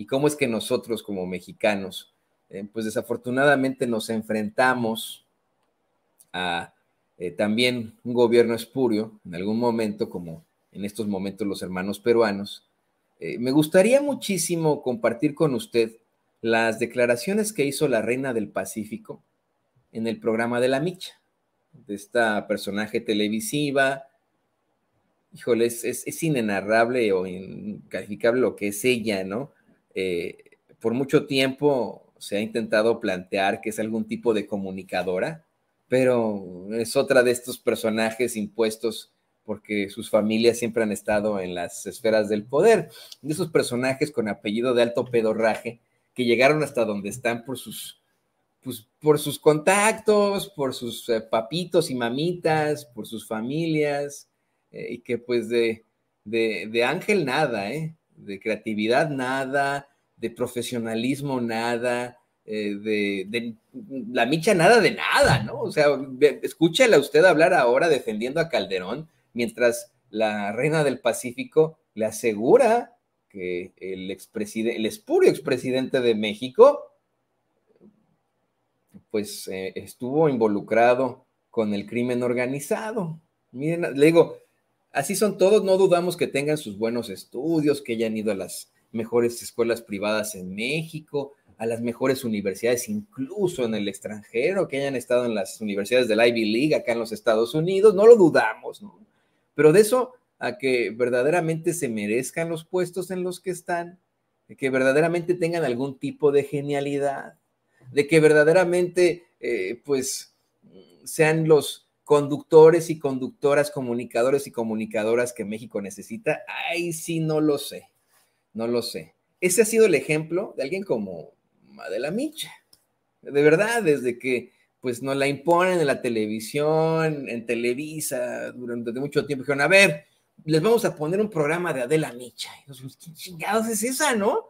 y cómo es que nosotros como mexicanos, eh, pues desafortunadamente nos enfrentamos a eh, también un gobierno espurio en algún momento, como en estos momentos los hermanos peruanos. Eh, me gustaría muchísimo compartir con usted las declaraciones que hizo la reina del Pacífico en el programa de La Micha, de esta personaje televisiva. Híjole, es, es inenarrable o incalificable lo que es ella, ¿no? Eh, por mucho tiempo se ha intentado plantear que es algún tipo de comunicadora, pero es otra de estos personajes impuestos porque sus familias siempre han estado en las esferas del poder, de esos personajes con apellido de alto pedorraje que llegaron hasta donde están por sus, pues, por sus contactos, por sus eh, papitos y mamitas, por sus familias, eh, y que pues de, de, de ángel nada, ¿eh? de creatividad nada, de profesionalismo nada, eh, de, la micha nada de nada, ¿no? O sea, escúchela usted hablar ahora defendiendo a Calderón, mientras la reina del Pacífico le asegura que el, el espurio expresidente de México, pues eh, estuvo involucrado con el crimen organizado. Miren, le digo, así son todos, no dudamos que tengan sus buenos estudios, que hayan ido a las mejores escuelas privadas en México, a las mejores universidades, incluso en el extranjero, que hayan estado en las universidades de la Ivy League acá en los Estados Unidos, no lo dudamos, ¿no? Pero de eso a que verdaderamente se merezcan los puestos en los que están, de que verdaderamente tengan algún tipo de genialidad, de que verdaderamente, eh, pues, sean los, conductores y conductoras, comunicadores y comunicadoras que México necesita, ay, sí, no lo sé, no lo sé. Ese ha sido el ejemplo de alguien como Adela Micha. De verdad, desde que pues nos la imponen en la televisión, en Televisa, durante mucho tiempo dijeron, a ver, les vamos a poner un programa de Adela Micha. Y nosotros, ¿qué chingados es esa, no?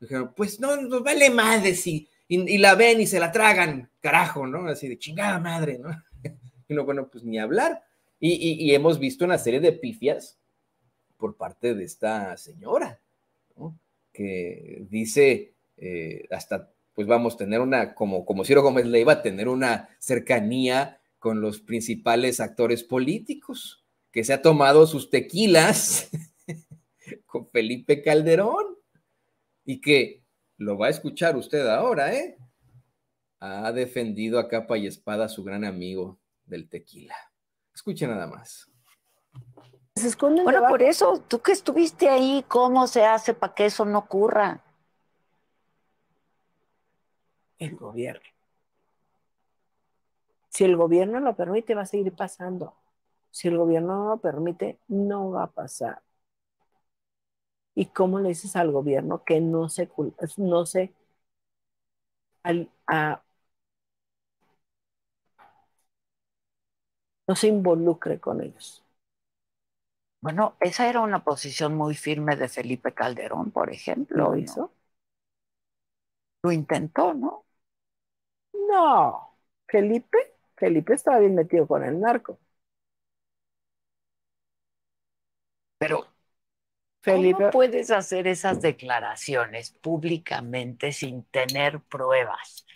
Dijeron, pues no, nos vale madre si, y, la ven y se la tragan, carajo, ¿no? Así de chingada madre, ¿no? Y no, bueno, pues ni hablar. Y, hemos visto una serie de pifias por parte de esta señora, que dice eh, hasta, pues vamos, a tener una, como, como Ciro Gómez le iba a tener una cercanía con los principales actores políticos, que se ha tomado sus tequilas con Felipe Calderón y que lo va a escuchar usted ahora, ¿eh? Ha defendido a capa y espada a su gran amigo, del tequila. Escuche nada más. bueno, por eso, tú que estuviste ahí, ¿cómo se hace para que eso no ocurra? El gobierno. Si el gobierno lo permite, va a seguir pasando. Si el gobierno no lo permite, no va a pasar. ¿Y cómo le dices al gobierno que no se, no se al, no se involucre con ellos. Bueno, esa era una posición muy firme de Felipe Calderón, por ejemplo. ¿Lo hizo? Lo intentó, ¿no? No, Felipe, Felipe estaba bien metido con el narco. Pero Felipe, ¿cómo puedes hacer esas declaraciones públicamente sin tener pruebas?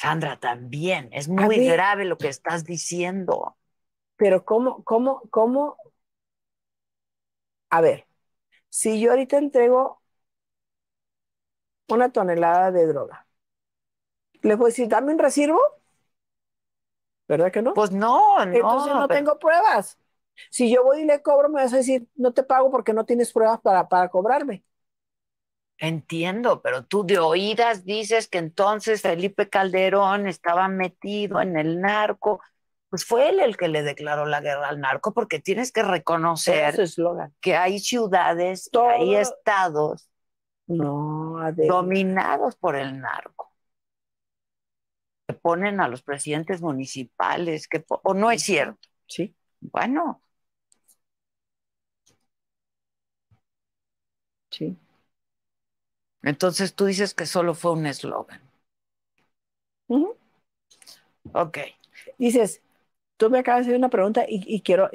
Sandra, también, es muy grave lo que estás diciendo. Pero ¿cómo, cómo, cómo? A ver, si yo ahorita entrego una tonelada de droga, le voy a decir, dame un recibo? ¿Verdad que no? Pues no, no. Entonces no tengo pruebas. Si yo voy y le cobro, me vas a decir, no te pago porque no tienes pruebas para, para cobrarme. Entiendo, pero tú de oídas dices que entonces Felipe Calderón estaba metido en el narco. Pues fue él el que le declaró la guerra al narco, porque tienes que reconocer que hay ciudades, hay estados dominados por el narco. Se ponen a los presidentes municipales, que o no es cierto. Sí. Bueno. Sí. Entonces tú dices que solo fue un eslogan. Ok. Dices, tú me acabas de hacer una pregunta y, quiero,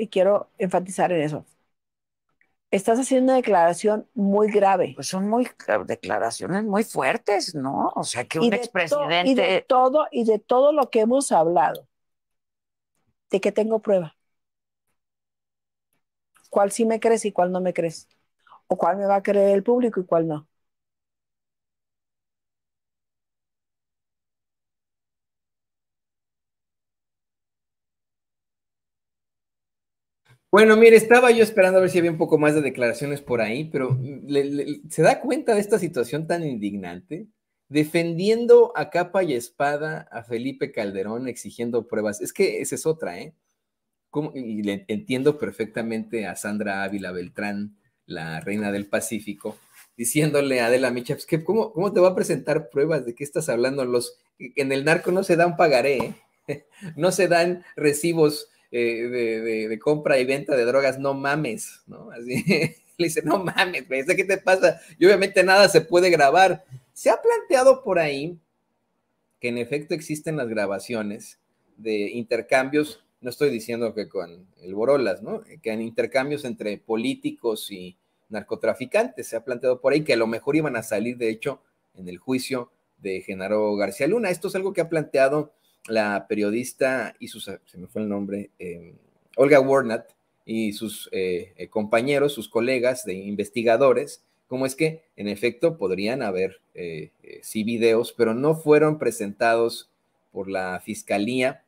enfatizar en eso. Estás haciendo una declaración muy grave. Pues son muy declaraciones muy fuertes, ¿no? O sea, que un expresidente. y, de todo, y de todo lo que hemos hablado, de que tengo prueba. ¿Cuál sí me crees y cuál no me crees? ¿O cuál me va a creer el público y cuál no? Bueno, mire, estaba yo esperando a ver si había un poco más de declaraciones por ahí, pero ¿se da cuenta de esta situación tan indignante? Defendiendo a capa y espada a Felipe Calderón exigiendo pruebas. Es que esa es otra, ¿eh? y le entiendo perfectamente a Sandra Ávila Beltrán, la reina del Pacífico, diciéndole a Adela Micha, pues, ¿cómo, te va a presentar pruebas? ¿De qué estás hablando? Los, en el narco no se dan pagaré, ¿eh? no se dan recibos eh, de, compra y venta de drogas, no mames, ¿no? Así le dice, no mames, ¿qué te pasa? Y obviamente nada se puede grabar. Se ha planteado por ahí que en efecto existen las grabaciones de intercambios, no estoy diciendo que con el Borolas, ¿no? Que en intercambios entre políticos y narcotraficantes, se ha planteado por ahí que a lo mejor iban a salir, de hecho, en el juicio de Genaro García Luna. Esto es algo que ha planteado la periodista y sus, ah, se me fue el nombre, em, Olga Warnat y sus eh, eh, compañeros, sus colegas de investigadores, cómo es que en efecto podrían haber eh, eh, sí videos, pero no fueron presentados por la fiscalía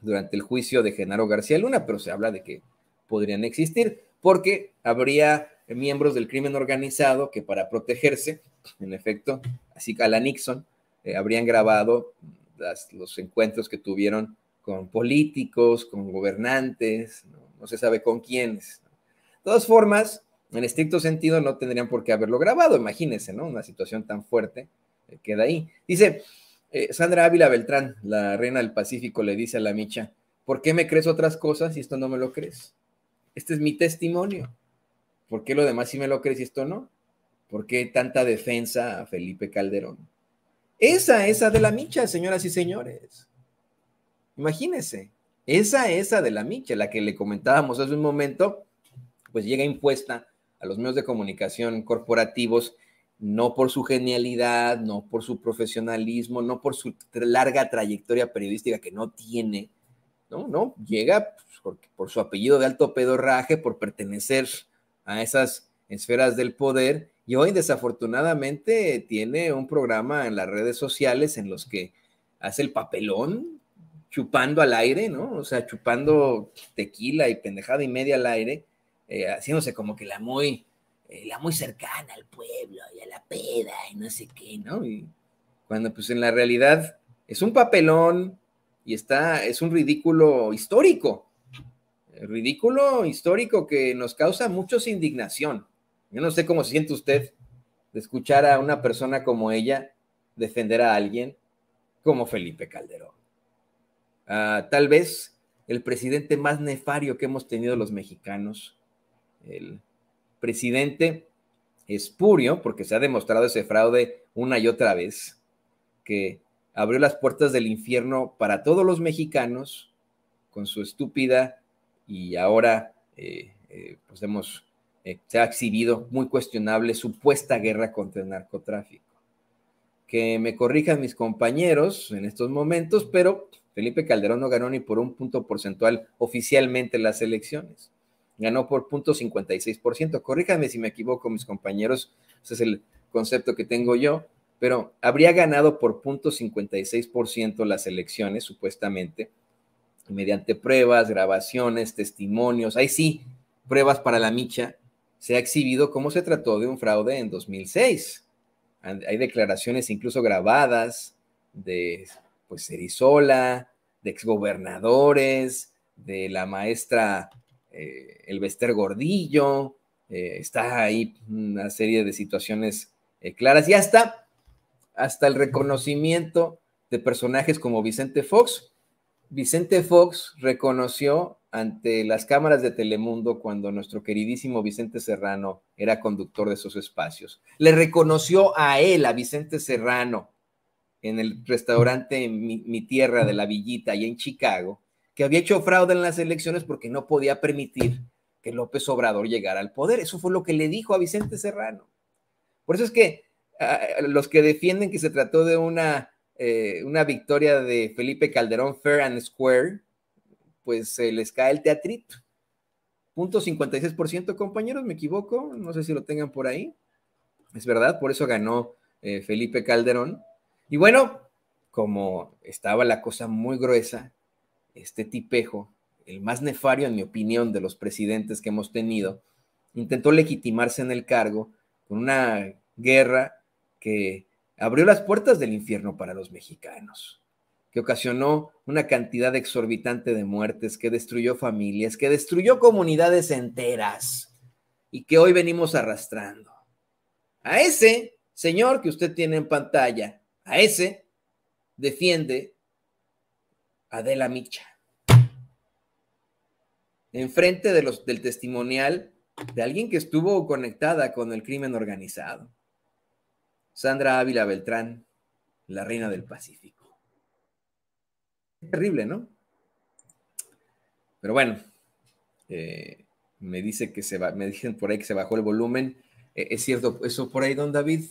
durante el juicio de Genaro García Luna, pero se habla de que podrían existir, porque habría miembros del crimen organizado que para protegerse, en efecto, así que a la Nixon, habrían grabado los encuentros que tuvieron con políticos, con gobernantes, no, se sabe con quiénes. De todas formas, en estricto sentido no tendrían por qué haberlo grabado, imagínense, ¿no? Una situación tan fuerte eh, queda ahí. Dice eh, Sandra Ávila Beltrán, la reina del Pacífico, le dice a la Micha, ¿por qué me crees otras cosas y esto no me lo crees? Este es mi testimonio. ¿Por qué lo demás sí me lo crees y esto no? ¿Por qué tanta defensa a Felipe Calderón? Esa, esa de la micha, señoras y señores. Imagínense, esa, esa de la micha, la que le comentábamos hace un momento, pues llega impuesta a los medios de comunicación corporativos, no por su genialidad, no por su profesionalismo, no por su larga trayectoria periodística que no tiene, no, no, llega pues, por, por su apellido de alto pedorraje, por pertenecer a esas esferas del poder y hoy, desafortunadamente, tiene un programa en las redes sociales en los que hace el papelón chupando al aire, ¿no? O sea, chupando tequila y pendejada y media al aire, eh, haciéndose como que la muy, eh, la muy cercana al pueblo y a la peda y no sé qué, ¿no? cuando pues en la realidad es un papelón y está, es un ridículo histórico, ridículo histórico que nos causa muchos indignación. Yo no sé cómo se siente usted de escuchar a una persona como ella defender a alguien como Felipe Calderón. Ah, tal vez el presidente más nefario que hemos tenido los mexicanos, el presidente espurio, porque se ha demostrado ese fraude una y otra vez, que abrió las puertas del infierno para todos los mexicanos con su estúpida y ahora, eh, eh, pues hemos eh, se ha exhibido muy cuestionable supuesta guerra contra el narcotráfico. Que me corrijan mis compañeros en estos momentos, pero Felipe Calderón no ganó ni por un punto porcentual oficialmente las elecciones. Ganó por 0.56%. Corríjanme si me equivoco, mis compañeros. Ese es el concepto que tengo yo. Pero habría ganado por 0.56% las elecciones, supuestamente, mediante pruebas, grabaciones, testimonios. Ahí sí, pruebas para la micha se ha exhibido cómo se trató de un fraude en 2006. Hay declaraciones incluso grabadas de pues, erizola de exgobernadores, de la maestra eh, Elvester Gordillo. Eh, está ahí una serie de situaciones eh, claras y hasta, hasta el reconocimiento de personajes como Vicente Fox. Vicente Fox reconoció ante las cámaras de Telemundo cuando nuestro queridísimo Vicente Serrano era conductor de esos espacios. Le reconoció a él, a Vicente Serrano, en el restaurante mi, Tierra de la Villita, allá en Chicago, que había hecho fraude en las elecciones porque no podía permitir que López Obrador llegara al poder. Eso fue lo que le dijo a Vicente Serrano. Por eso es que ah, los que defienden que se trató de una, eh, una victoria de Felipe Calderón Fair and Square, pues se les cae el teatrito. Punto 56%, compañeros, me equivoco, no sé si lo tengan por ahí. Es verdad, por eso ganó eh, Felipe Calderón. Y bueno, como estaba la cosa muy gruesa, este tipejo, el más nefario en mi opinión de los presidentes que hemos tenido, intentó legitimarse en el cargo con una guerra que abrió las puertas del infierno para los mexicanos ocasionó una cantidad exorbitante de muertes, que destruyó familias, que destruyó comunidades enteras y que hoy venimos arrastrando. A ese señor que usted tiene en pantalla, a ese defiende Adela Micha. Enfrente de los, del testimonial de alguien que estuvo conectada con el crimen organizado. Sandra Ávila Beltrán, la reina del Pacífico terrible, ¿no? Pero bueno, eh, me dice que se va, me dicen por ahí que se bajó el volumen. Eh, es cierto, eso por ahí, don David.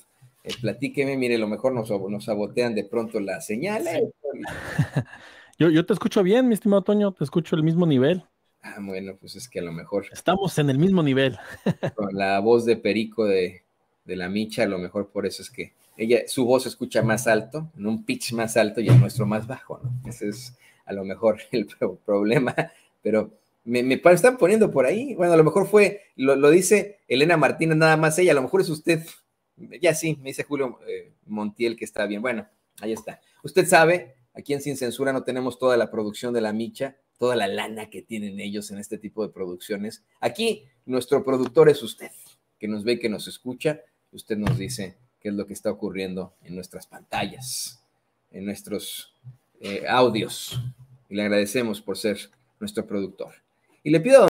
Eh, platíqueme, mire, a lo mejor nos, nos sabotean de pronto la señal. yo, te escucho bien, mi estimado Toño, te escucho el mismo nivel. Ah, bueno, pues es que a lo mejor. Estamos en el mismo nivel. la voz de Perico de, de la Micha, a lo mejor por eso es que ella, su voz se escucha más alto, en un pitch más alto y el nuestro más bajo, ¿no? Ese es a lo mejor el problema, pero me, están poniendo por ahí. Bueno, a lo mejor fue, lo, dice Elena Martínez, nada más ella, a lo mejor es usted. Ya sí, me dice Julio eh, Montiel que está bien. Bueno, ahí está. Usted sabe, aquí en Sin Censura no tenemos toda la producción de la Micha, toda la lana que tienen ellos en este tipo de producciones. Aquí nuestro productor es usted, que nos ve, que nos escucha, usted nos dice qué es lo que está ocurriendo en nuestras pantallas, en nuestros eh, audios. Y le agradecemos por ser nuestro productor. Y le pido